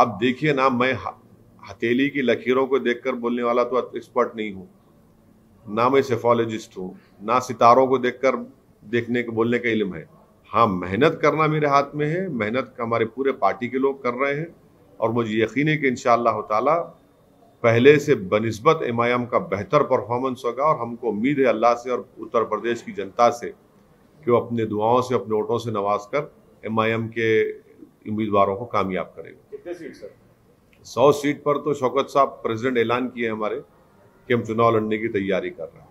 अब देखिए ना मैं हथेली की लकीरों को देखकर बोलने वाला तो एक्सपर्ट नहीं हूँ ना मैं सेफोलॉजिस्ट हूँ ना सितारों को देखकर देखने के बोलने का इलम है हाँ मेहनत करना मेरे हाथ में है मेहनत हमारे पूरे पार्टी के लोग कर रहे हैं और मुझे यकीन है कि इन ताला पहले से बनस्बत एम का बेहतर परफॉर्मेंस होगा और हमको उम्मीद है अल्लाह से और उत्तर प्रदेश की जनता से कि वो अपने दुआओं से अपने वोटों से नवाज कर एम के उम्मीदवारों को कामयाब करेगा सौ सीट पर तो शौकत साहब प्रेसिडेंट ऐलान किए हमारे कि हम चुनाव लड़ने की तैयारी कर रहे हैं